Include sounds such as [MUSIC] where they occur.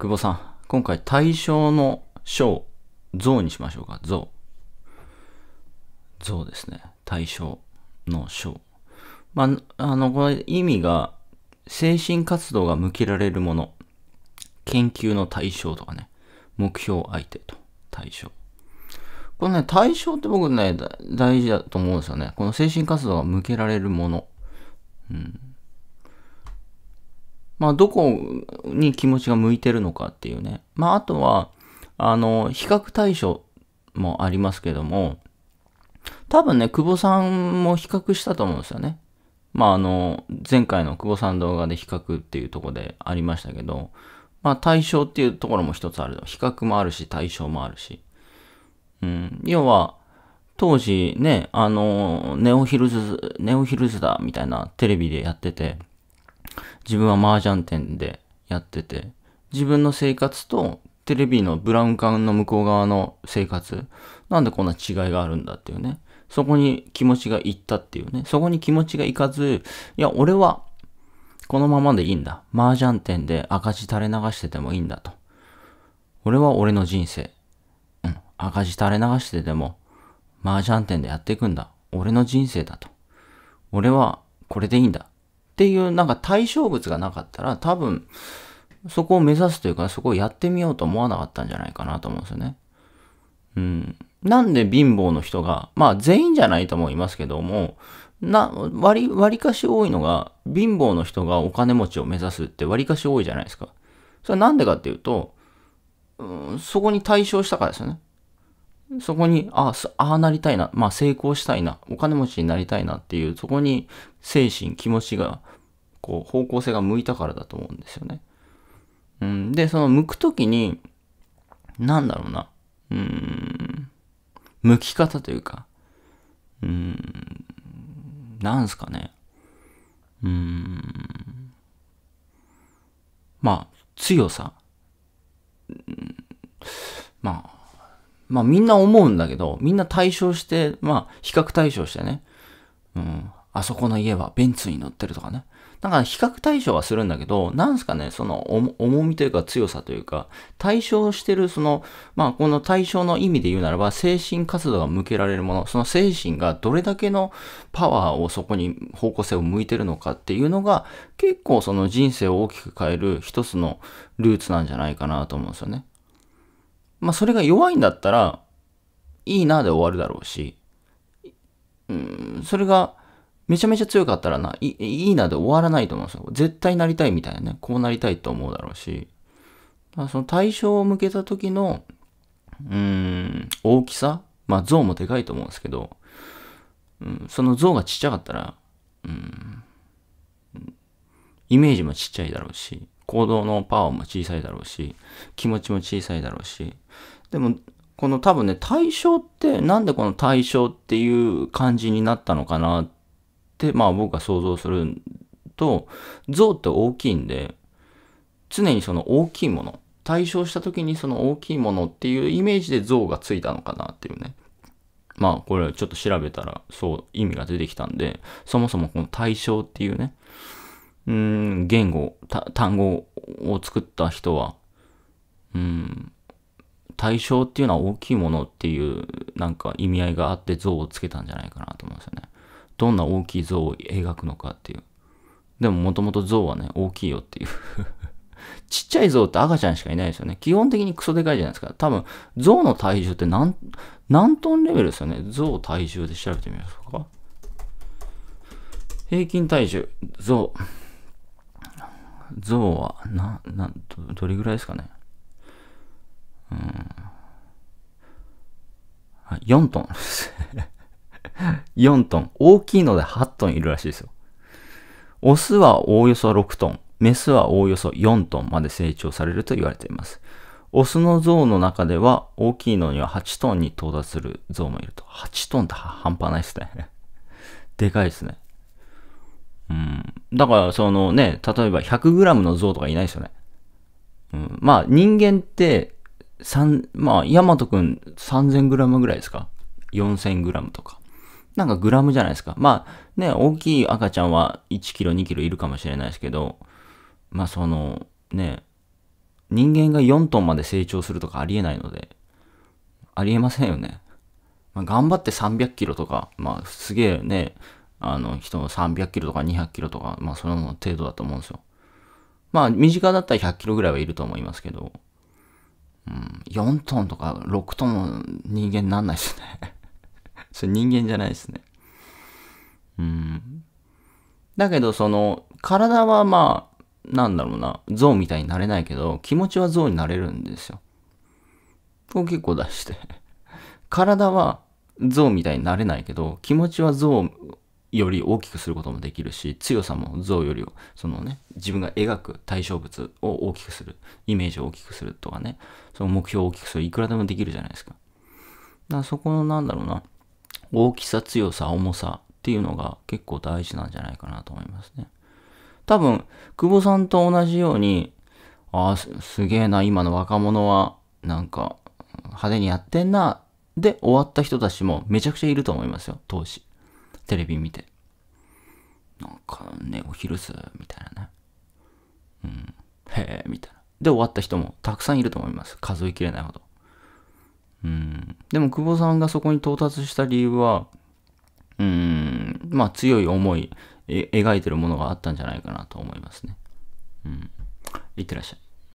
久保さん、今回対象の章、像にしましょうか。像。像ですね。対象の章。まあ、あの、これ意味が、精神活動が向けられるもの。研究の対象とかね。目標相手と対象。これね、対象って僕ね、大事だと思うんですよね。この精神活動が向けられるもの。うん。まあ、どこに気持ちが向いてるのかっていうね。まあ、あとは、あの、比較対象もありますけども、多分ね、久保さんも比較したと思うんですよね。まあ、あの、前回の久保さん動画で比較っていうとこでありましたけど、まあ、対象っていうところも一つある。比較もあるし、対象もあるし。うん。要は、当時ね、あの、ネオヒルズ、ネオヒルズだみたいなテレビでやってて、自分は麻雀店でやってて、自分の生活とテレビのブラウン管の向こう側の生活、なんでこんな違いがあるんだっていうね。そこに気持ちがいったっていうね。そこに気持ちがいかず、いや、俺はこのままでいいんだ。麻雀店で赤字垂れ流しててもいいんだと。俺は俺の人生。うん。赤字垂れ流してても、麻雀店でやっていくんだ。俺の人生だと。俺はこれでいいんだ。っていうなんか対象物がなかったら多分そこを目指すというかそこをやってみようと思わなかったんじゃないかなと思うんですよね。うん。なんで貧乏の人が、まあ全員じゃないと思いますけども、な、割、割かし多いのが、貧乏の人がお金持ちを目指すって割かし多いじゃないですか。それはなんでかっていうと、うん、そこに対象したからですよね。そこに、ああ、なりたいな、まあ成功したいな、お金持ちになりたいなっていう、そこに精神、気持ちがこう方向性が向いたからだと思うんですよね。うん、で、その向くときに、なんだろうな、うん、向き方というか、うん、なんすかね。うん、まあ、強さ。うん、まあ、まあみんな思うんだけど、みんな対象して、まあ比較対象してね、うん、あそこの家はベンツに乗ってるとかね。なんか比較対象はするんだけど、なんすかね、その重みというか強さというか、対象してるその、まあこの対象の意味で言うならば、精神活動が向けられるもの、その精神がどれだけのパワーをそこに方向性を向いてるのかっていうのが、結構その人生を大きく変える一つのルーツなんじゃないかなと思うんですよね。まあそれが弱いんだったら、いいなで終わるだろうし、うん、それが、めちゃめちゃ強かったらな、いいいなで終わらないと思うんですよ。絶対なりたいみたいなね、こうなりたいと思うだろうし、その対象を向けた時の、うーん、大きさまあ像もでかいと思うんですけど、うん、その像がちっちゃかったら、うん、イメージもちっちゃいだろうし、行動のパワーも小さいだろうし、気持ちも小さいだろうし、でも、この多分ね、対象って、なんでこの対象っていう感じになったのかなって、まあ僕が想像すると、像って大きいんで、常にその大きいもの、対象した時にその大きいものっていうイメージで像がついたのかなっていうね。まあこれちょっと調べたらそう意味が出てきたんで、そもそもこの対象っていうね、うん、言語、単語を作った人は、うん、対象っていうのは大きいものっていうなんか意味合いがあって像をつけたんじゃないかなと思うんですよね。どんな大きい像を描くのかっていう。でももともと像はね、大きいよっていう [LAUGHS] ちっちゃい像って赤ちゃんしかいないですよね。基本的にクソでかいじゃないですか。多分、像の体重って何、何トンレベルですよね。像体重で調べてみましょうか。平均体重、像。像は、な、な、ど、どれぐらいですかね。うん。4トン4トン、大きいので8トンいるらしいですよ。オスはおおよそ6トン、メスはおおよそ4トンまで成長されると言われています。オスの像の中では大きいのには8トンに到達する像もいると。8トンって半端ないですね。でかいですね。うん。だからそのね、例えば1 0 0ムの像とかいないですよね。うん、まあ人間って3、まあヤマトくん3 0 0 0ムぐらいですか4 0 0 0ムとか。なんかグラムじゃないですか。まあね、大きい赤ちゃんは1キロ、2キロいるかもしれないですけど、まあそのね、人間が4トンまで成長するとかありえないので、ありえませんよね。まあ、頑張って300キロとか、まあすげえね、あの人の300キロとか200キロとか、まあその程度だと思うんですよ。まあ身近だったら100キロぐらいはいると思いますけど、うん、4トンとか6トンの人間になんないですね。それ人間じゃないですね。うん。だけど、その、体はまあ、なんだろうな、像みたいになれないけど、気持ちは象になれるんですよ。これ結構出して。[LAUGHS] 体は象みたいになれないけど、気持ちは象より大きくすることもできるし、強さも象より、そのね、自分が描く対象物を大きくする、イメージを大きくするとかね、その目標を大きくする、いくらでもできるじゃないですか。だからそこの、なんだろうな、大きさ、強さ、重さっていうのが結構大事なんじゃないかなと思いますね。多分、久保さんと同じように、ああ、すげえな、今の若者は、なんか、派手にやってんな、で終わった人たちもめちゃくちゃいると思いますよ、当時。テレビ見て。なんかね、お昼す、みたいなね。うん、へえ、みたいな。で終わった人もたくさんいると思います。数えきれないほど。うん、でも久保さんがそこに到達した理由は、うん、まあ強い思い、描いてるものがあったんじゃないかなと思いますね。うん、いってらっしゃい。